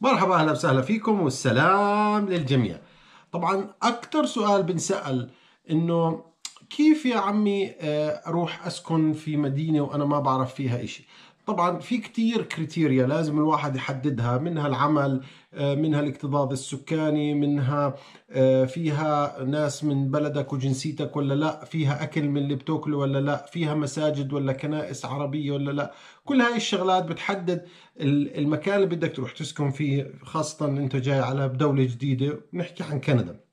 مرحبا أهلا وسهلا فيكم والسلام للجميع طبعا أكثر سؤال بنسأل إنه كيف يا عمي آه، أروح أسكن في مدينة وأنا ما بعرف فيها إشي طبعا في كتير كريتيريا لازم الواحد يحددها منها العمل آه، منها الاكتظاظ السكاني منها آه، فيها ناس من بلدك وجنسيتك ولا لا فيها أكل من اللي بتاكله ولا لا فيها مساجد ولا كنائس عربية ولا لا كل هاي الشغلات بتحدد المكان اللي بدك تروح تسكن فيه خاصة أنت جاي على دولة جديدة نحكي عن كندا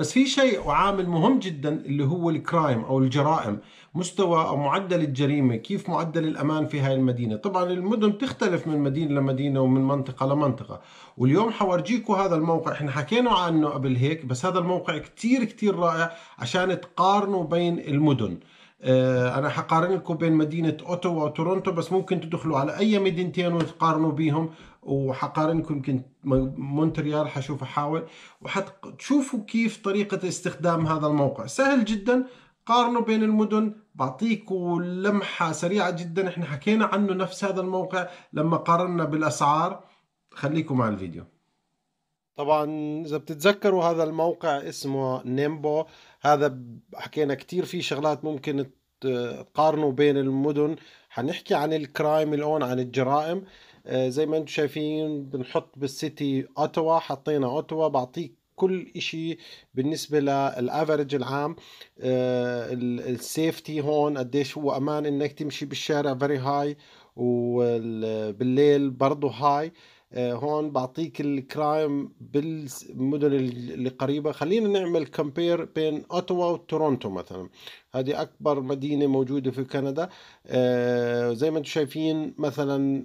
بس في شيء وعامل مهم جدا اللي هو الكرايم او الجرائم مستوى او معدل الجريمه كيف معدل الامان في هاي المدينه طبعا المدن تختلف من مدينه لمدينه ومن منطقه لمنطقه واليوم حورجيكم هذا الموقع احنا حكينا عنه قبل هيك بس هذا الموقع كتير كتير رائع عشان تقارنوا بين المدن آه، انا حقارن لكم بين مدينه اوتوا وتورونتو بس ممكن تدخلوا على اي مدينتين وتقارنوا بيهم وحقارن لكم يمكن مونتريال حشوف احاول وحتشوفوا كيف طريقه استخدام هذا الموقع سهل جدا قارنوا بين المدن بعطيكم لمحه سريعه جدا احنا حكينا عنه نفس هذا الموقع لما قارنا بالاسعار خليكم مع الفيديو طبعا اذا بتتذكروا هذا الموقع اسمه نيمبو هذا حكينا كتير في شغلات ممكن تقارنوا بين المدن حنحكي عن الكرايم الاون عن الجرائم آه، زي ما انتم شايفين بنحط بالسيتي اوتوا حطينا اوتوا بعطيك كل شيء بالنسبه للافرج العام آه، السيفتي هون قديش هو امان انك تمشي بالشارع فيري هاي وبالليل برضه هاي آه، هون بعطيك الكرايم بالمدن اللي قريبة خلينا نعمل كومبير بين أوتوا وتورونتو مثلا هذه أكبر مدينة موجودة في كندا آه، زي ما انتم شايفين مثلا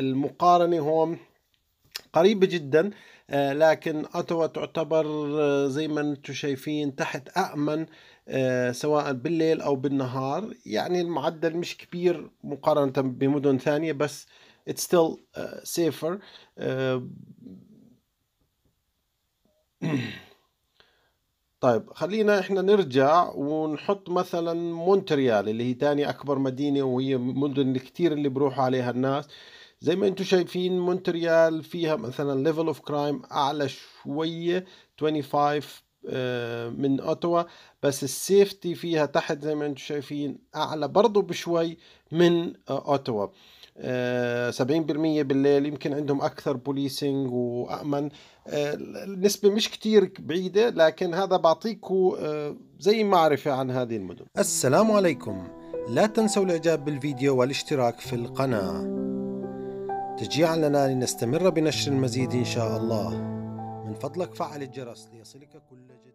المقارنة هون قريبة جدا آه، لكن أوتوا تعتبر زي ما انتم شايفين تحت امن سواء بالليل أو بالنهار يعني المعدل مش كبير مقارنة بمدن ثانية بس it's still uh, safer uh, طيب خلينا احنا نرجع ونحط مثلا مونتريال اللي هي تاني اكبر مدينه وهي مدن كتير اللي بروح عليها الناس زي ما انتم شايفين مونتريال فيها مثلا ليفل اوف كرايم اعلى شويه 25 آه، من اوتوا بس السيفتي فيها تحت زي ما انتم شايفين اعلى برضه بشوي من آه، اوتوا 70% آه، بالليل يمكن عندهم اكثر بوليسنج وامن آه، النسبه مش كتير بعيده لكن هذا بعطيكم آه، زي معرفه عن هذه المدن السلام عليكم لا تنسوا الاعجاب بالفيديو والاشتراك في القناه تشجيعا لنا لنستمر بنشر المزيد ان شاء الله من فضلك فعل الجرس ليصلك كل جديد